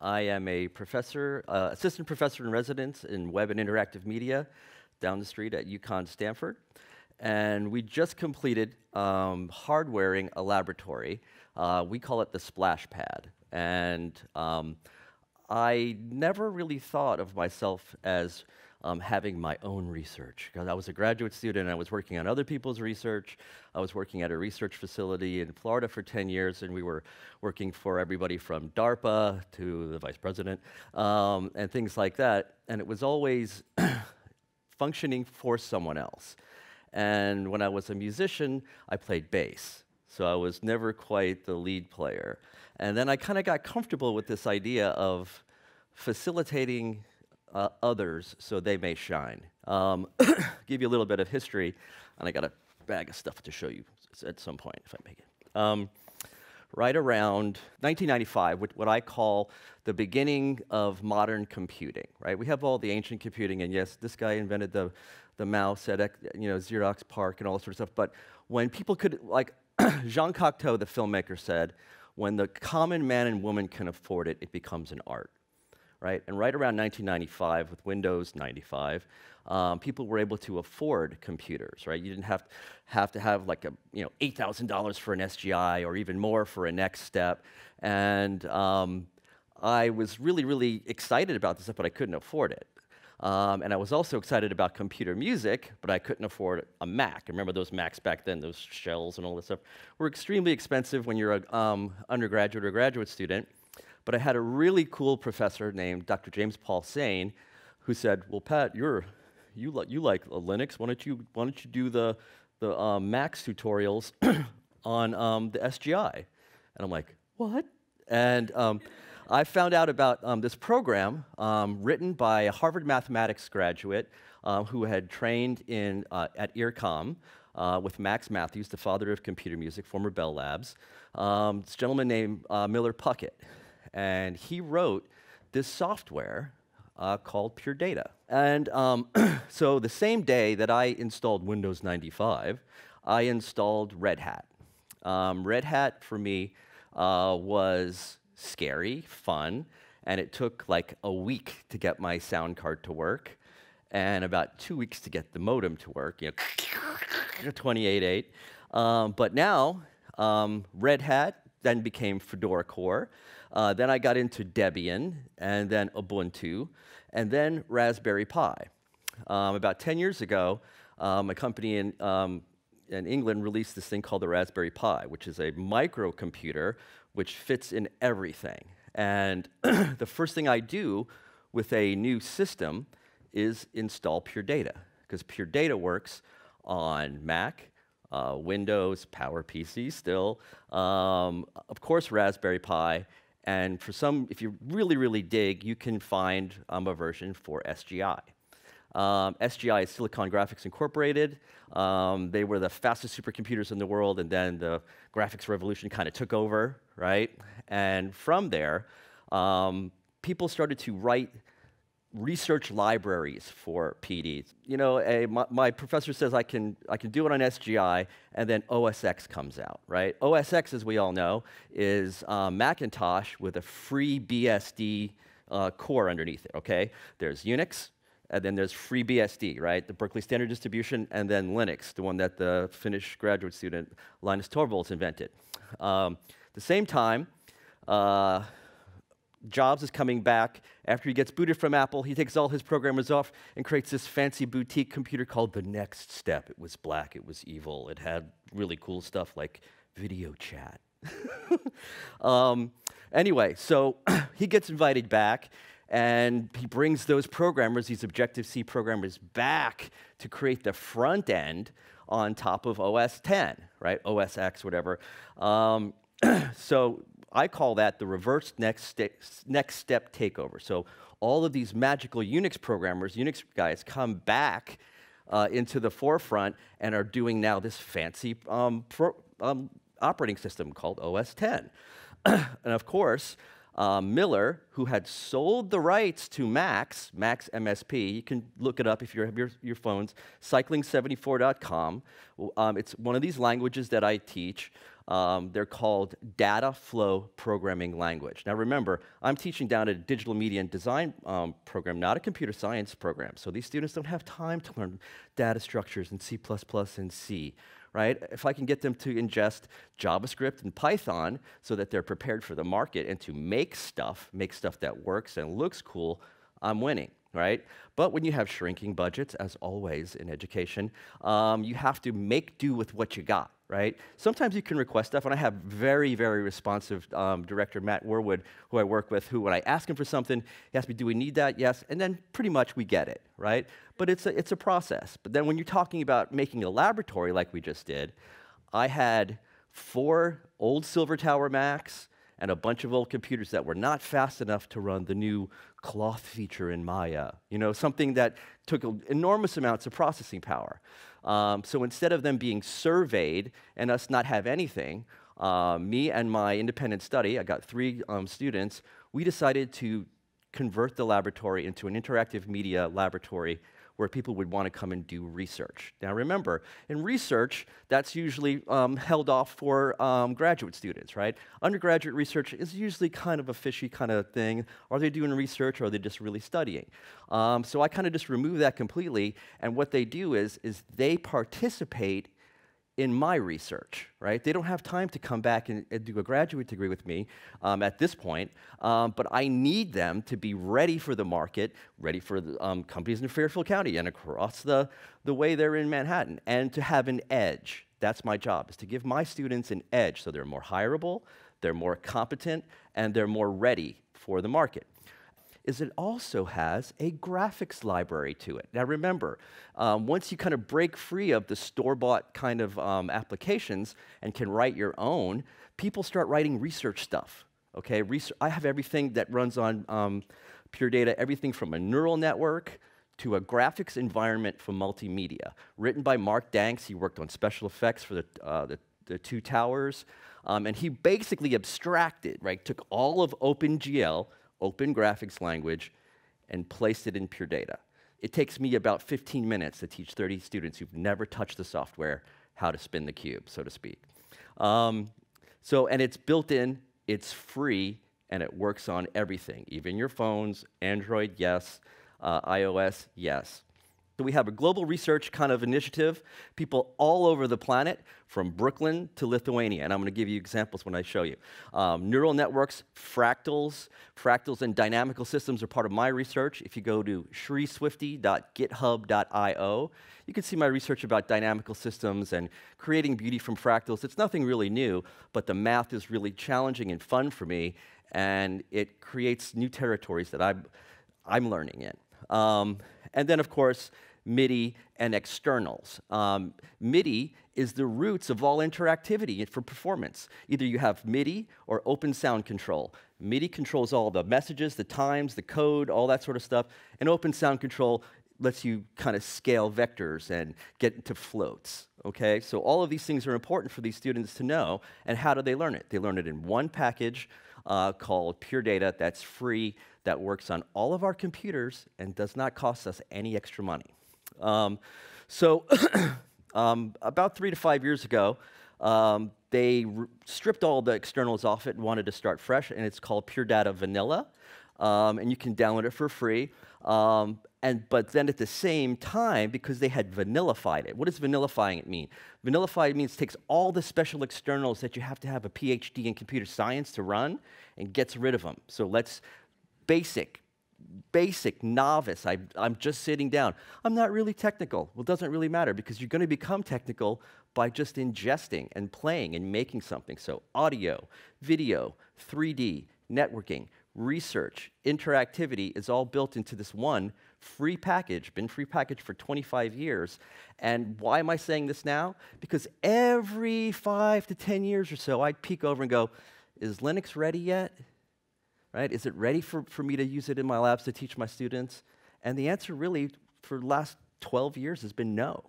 I am a professor, uh, assistant professor in residence in web and interactive media down the street at UConn Stanford. And we just completed um, hardwaring a laboratory. Uh, we call it the splash pad. And um, I never really thought of myself as um, having my own research. Because I was a graduate student, I was working on other people's research. I was working at a research facility in Florida for 10 years, and we were working for everybody from DARPA to the vice president um, and things like that. And it was always functioning for someone else. And when I was a musician, I played bass. So I was never quite the lead player. And then I kind of got comfortable with this idea of facilitating uh, others so they may shine. Um, give you a little bit of history, and I got a bag of stuff to show you at some point if I make it. Um, right around 1995, what I call the beginning of modern computing, right? We have all the ancient computing, and yes, this guy invented the, the mouse at, you know, Xerox Park and all that sort of stuff, but when people could, like Jean Cocteau, the filmmaker, said, when the common man and woman can afford it, it becomes an art right? And right around 1995, with Windows 95, um, people were able to afford computers, right? You didn't have to have, to have like a you know $8,000 for an SGI or even more for a Next Step, and um, I was really really excited about this stuff, but I couldn't afford it. Um, and I was also excited about computer music, but I couldn't afford a Mac. Remember those Macs back then, those shells and all this stuff were extremely expensive when you're an um, undergraduate or graduate student. But I had a really cool professor named Dr. James Paul Sain who said, well, Pat, you're, you, li you like Linux. Why don't you, why don't you do the, the um, Max tutorials on um, the SGI? And I'm like, what? And um, I found out about um, this program um, written by a Harvard mathematics graduate who had trained in, uh, at EarCom. Uh, with Max Matthews, the father of computer music, former Bell Labs. Um, this gentleman named uh, Miller Puckett, and he wrote this software uh, called Pure Data. And um, so the same day that I installed Windows 95, I installed Red Hat. Um, Red Hat for me uh, was scary, fun, and it took like a week to get my sound card to work and about two weeks to get the modem to work, you know, 28.8. Um, but now, um, Red Hat then became Fedora Core, uh, then I got into Debian, and then Ubuntu, and then Raspberry Pi. Um, about 10 years ago, um, uh, a company in, um, in England released this thing called the Raspberry Pi, which is a microcomputer which fits in everything. And the first thing I do with a new system is install Pure Data, because Pure Data works on Mac, uh, Windows, PowerPC still, um, of course Raspberry Pi, and for some, if you really, really dig, you can find um, a version for SGI. Um, SGI is Silicon Graphics Incorporated. Um, they were the fastest supercomputers in the world, and then the graphics revolution kind of took over, right? And from there, um, people started to write research libraries for PDs. You know, a, my, my, professor says I can, I can do it on SGI, and then OSX comes out, right? OSX, as we all know, is uh, Macintosh with a free BSD uh, core underneath it, okay? There's Unix, and then there's free BSD, right? The Berkeley Standard Distribution, and then Linux, the one that the Finnish graduate student Linus Torvalds invented. Um, at the same time, uh, Jobs is coming back. After he gets booted from Apple, he takes all his programmers off and creates this fancy boutique computer called The Next Step. It was black, it was evil, it had really cool stuff like video chat. um, anyway, so he gets invited back and he brings those programmers, these Objective C programmers, back to create the front end on top of OS 10, right? OS X, whatever. Um, so I call that the reverse next, st next step takeover. So all of these magical Unix programmers, Unix guys, come back uh, into the forefront and are doing now this fancy um, pro, um, operating system called OS 10. and of course, uh, Miller, who had sold the rights to Max, Max MSP, you can look it up if you have your, your phones, cycling74.com. Um, it's one of these languages that I teach. Um, they're called data flow programming language. Now, remember, I'm teaching down at a digital media and design um, program, not a computer science program. So these students don't have time to learn data structures in C and C, right? If I can get them to ingest JavaScript and Python so that they're prepared for the market and to make stuff, make stuff that works and looks cool, I'm winning right? But when you have shrinking budgets, as always in education, um, you have to make do with what you got right? Sometimes you can request stuff, and I have very, very responsive um, director, Matt Warwood, who I work with, who when I ask him for something, he asks me, do we need that? Yes, and then pretty much we get it, right? But it's a, it's a process. But then when you're talking about making a laboratory like we just did, I had four old Silver Tower Macs and a bunch of old computers that were not fast enough to run the new cloth feature in Maya, you know, something that took enormous amounts of processing power. Um, so instead of them being surveyed and us not have anything, uh, me and my independent study, I got three um, students, we decided to convert the laboratory into an interactive media laboratory where people would want to come and do research. Now, remember, in research, that's usually um, held off for um, graduate students, right? Undergraduate research is usually kind of a fishy kind of thing. Are they doing research or are they just really studying? Um, so I kind of just remove that completely. And what they do is, is they participate in my research, right? They don't have time to come back and, and do a graduate degree with me um, at this point, um, but I need them to be ready for the market, ready for the, um, companies in Fairfield County and across the, the way they're in Manhattan, and to have an edge. That's my job, is to give my students an edge so they're more hireable, they're more competent, and they're more ready for the market is it also has a graphics library to it. Now remember, um, once you kind of break free of the store-bought kind of um, applications and can write your own, people start writing research stuff. Okay, I have everything that runs on um, Pure Data, everything from a neural network to a graphics environment for multimedia. Written by Mark Danks, he worked on special effects for the, uh, the the two towers. Um, and he basically abstracted, right, took all of OpenGL open graphics language, and placed it in pure data. It takes me about 15 minutes to teach 30 students who've never touched the software how to spin the cube, so to speak. Um, so, and it's built in, it's free, and it works on everything, even your phones, Android, yes, uh, iOS, yes. So we have a global research kind of initiative, people all over the planet, from Brooklyn to Lithuania. And I'm going to give you examples when I show you. Um, neural networks, fractals, fractals and dynamical systems are part of my research. If you go to shreeswifty.github.io, you can see my research about dynamical systems and creating beauty from fractals. It's nothing really new, but the math is really challenging and fun for me, and it creates new territories that I'm, I'm learning in. Um, and then, of course, MIDI, and externals. Um, MIDI is the roots of all interactivity for performance. Either you have MIDI or open sound control. MIDI controls all the messages, the times, the code, all that sort of stuff. And open sound control lets you kind of scale vectors and get into floats. Okay, so all of these things are important for these students to know. And how do they learn it? They learn it in one package uh, called Pure Data that's free, that works on all of our computers, and does not cost us any extra money. Um, so um, about three to five years ago, um, they stripped all the externals off it and wanted to start fresh, and it's called Pure Data Vanilla, um, and you can download it for free. Um, and but then at the same time, because they had vanillified it, what does vanillifying it mean? Vanillifying means takes all the special externals that you have to have a PhD in computer science to run, and gets rid of them. So let's basic basic novice. I, am just sitting down. I'm not really technical. Well, it doesn't really matter because you're going to become technical by just ingesting and playing and making something. So, audio, video, 3D, networking, research, interactivity is all built into this one free package, been free package for 25 years. And why am I saying this now? Because every five to 10 years or so, I'd peek over and go, is Linux ready yet? right? Is it ready for, for me to use it in my labs to teach my students? And the answer really for the last 12 years has been no,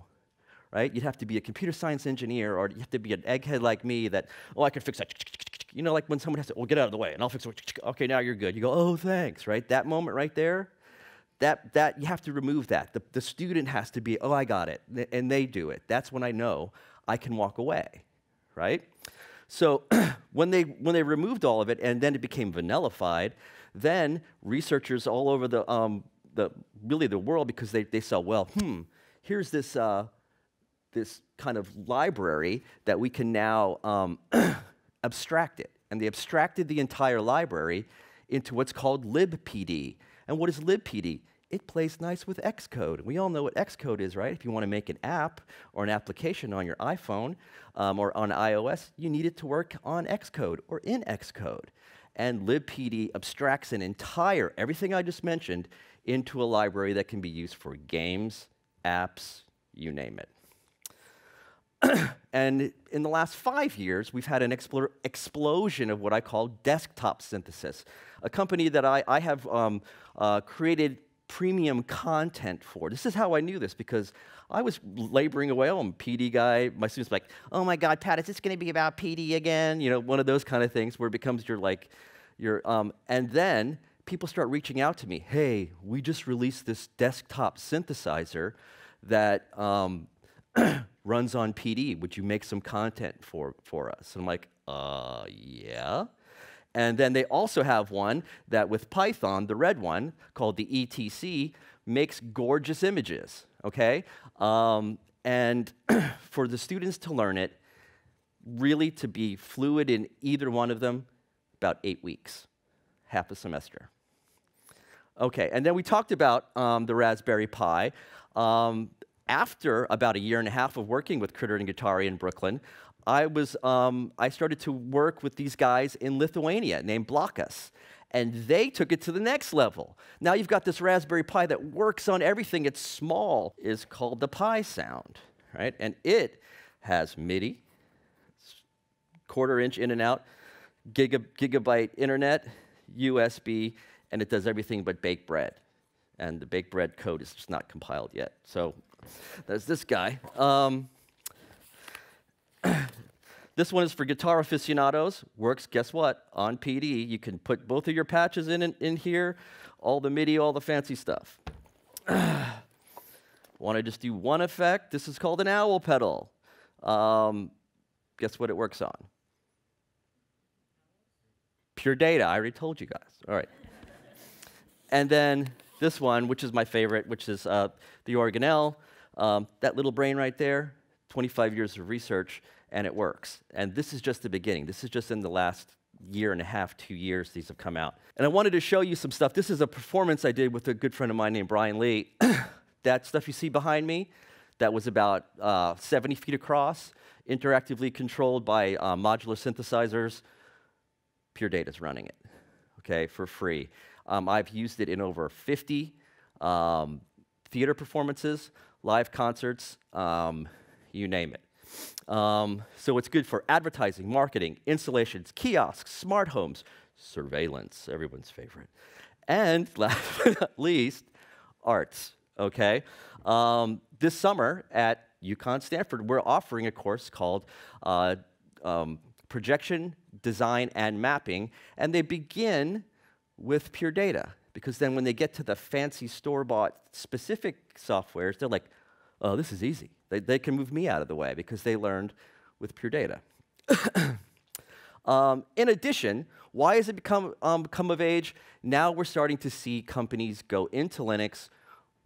right? You'd have to be a computer science engineer or you have to be an egghead like me that, oh, I can fix that. You know, like when someone has to, well, get out of the way and I'll fix it. Okay, now you're good. You go, oh, thanks, right? That moment right there, that, that you have to remove that. The, the student has to be, oh, I got it. And they do it. That's when I know I can walk away, right? So when they when they removed all of it, and then it became vanillified, then researchers all over the um, the really the world because they they saw well, hmm, here's this. Uh, this kind of library that we can now um, abstract it. And they abstracted the entire library into what's called libpd. And what is libpd? it plays nice with Xcode. We all know what Xcode is, right? If you want to make an app or an application on your iPhone um, or on iOS, you need it to work on Xcode or in Xcode. And libpd abstracts an entire, everything I just mentioned, into a library that can be used for games, apps, you name it. and in the last five years, we've had an explosion of what I call desktop synthesis, a company that I, I have um, uh, created premium content for. This is how I knew this because I was laboring away. Oh, I'm a PD guy. My students like, oh my God, Pat, is this going to be about PD again? You know, one of those kind of things where it becomes your like, your, um, and then people start reaching out to me. Hey, we just released this desktop synthesizer that um, runs on PD. Would you make some content for, for us? And I'm like, uh, yeah. And then they also have one that with Python, the red one, called the ETC, makes gorgeous images, okay? Um, and for the students to learn it, really to be fluid in either one of them, about eight weeks, half a semester. Okay, and then we talked about um, the Raspberry Pi. Um, after about a year and a half of working with Critter and Guitari in Brooklyn, I was um, I started to work with these guys in Lithuania named Blockus, And they took it to the next level. Now you've got this Raspberry Pi that works on everything. It's small, is called the Pi sound, right? And it has MIDI, quarter inch in and out, giga, gigabyte internet, USB, and it does everything but bake bread. And the bake bread code is just not compiled yet. So there's this guy. Um, this one is for guitar aficionados. Works, guess what? On PD, you can put both of your patches in, in, in here, all the MIDI, all the fancy stuff. Want to just do one effect? This is called an owl pedal. Um, guess what it works on? Pure data. I already told you guys. All right. and then this one, which is my favorite, which is uh, the organelle. Um, that little brain right there, 25 years of research and it works. And this is just the beginning. This is just in the last year and a half, two years, these have come out. And I wanted to show you some stuff. This is a performance I did with a good friend of mine named Brian Lee. that stuff you see behind me, that was about uh, 70 feet across, interactively controlled by uh, modular synthesizers. Pure Data's running it, okay, for free. Um, I've used it in over 50 um, theater performances, live concerts, um, you name it. Um, so it's good for advertising, marketing, installations, kiosks, smart homes, surveillance, everyone's favorite. And last but not least, arts, okay? Um, this summer at UConn Stanford, we're offering a course called uh, um, Projection, Design, and Mapping, and they begin with pure data. Because then when they get to the fancy store-bought specific softwares, they're like, oh, this is easy. They, they can move me out of the way because they learned with pure data. um, in addition, why has it become, um, of age? Now we're starting to see companies go into Linux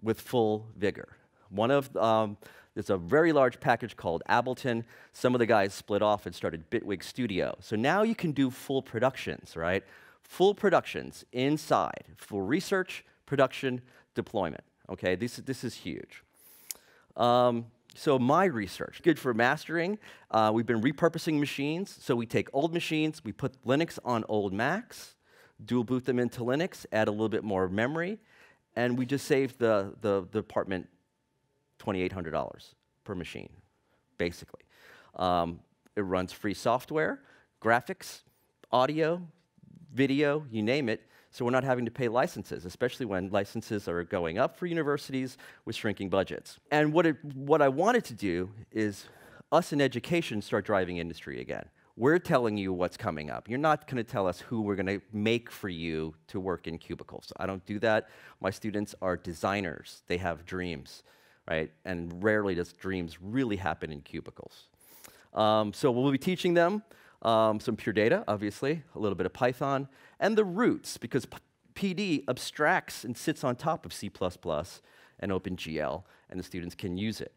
with full vigor. One of um, there's a very large package called Ableton. Some of the guys split off and started Bitwig Studio. So now you can do full productions, right? Full productions inside, full research, production, deployment. Okay, this, this is huge. Um, so my research, good for mastering. Uh, we've been repurposing machines. So we take old machines, we put Linux on old Macs, dual boot them into Linux, add a little bit more memory, and we just saved the, the, the department $2,800 per machine, basically. Um, it runs free software, graphics, audio, video, you name it. So we're not having to pay licenses, especially when licenses are going up for universities with shrinking budgets. And what, it, what I wanted to do is us in education start driving industry again. We're telling you what's coming up. You're not going to tell us who we're going to make for you to work in cubicles. I don't do that. My students are designers. They have dreams, right? And rarely does dreams really happen in cubicles. Um, so we'll be teaching them um, some pure data, obviously, a little bit of Python, and the roots, because PD abstracts and sits on top of C++ and OpenGL, and the students can use it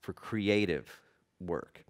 for creative work.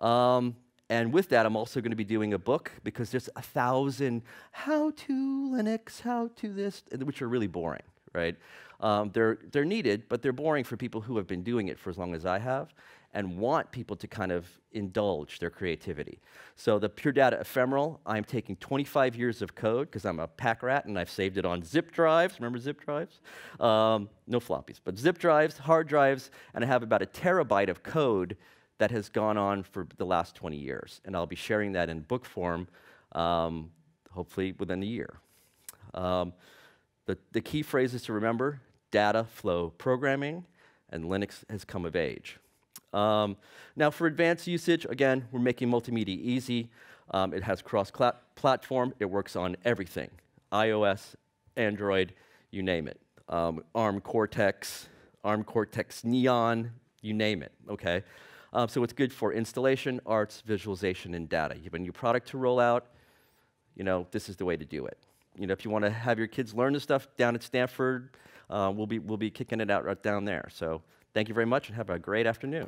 Um, and with that, I'm also going to be doing a book because there's a thousand how to Linux, how to this, which are really boring, right? Um, they're, they're needed, but they're boring for people who have been doing it for as long as I have and want people to kind of indulge their creativity. So the Pure Data Ephemeral, I'm taking 25 years of code because I'm a pack rat and I've saved it on zip drives. Remember zip drives? Um, no floppies, but zip drives, hard drives, and I have about a terabyte of code that has gone on for the last 20 years. And I'll be sharing that in book form, um, hopefully within a year. Um, the, the key phrases to remember, data flow programming, and Linux has come of age. Um, now for advanced usage, again, we're making multimedia easy. Um, it has cross-platform. It works on everything, iOS, Android, you name it. Um, ARM Cortex, ARM Cortex Neon, you name it, okay? Um, so it's good for installation, arts, visualization, and data. You have a new product to roll out, you know, this is the way to do it. You know, if you want to have your kids learn this stuff down at Stanford, uh, we'll, be, we'll be kicking it out right down there. So Thank you very much and have a great afternoon.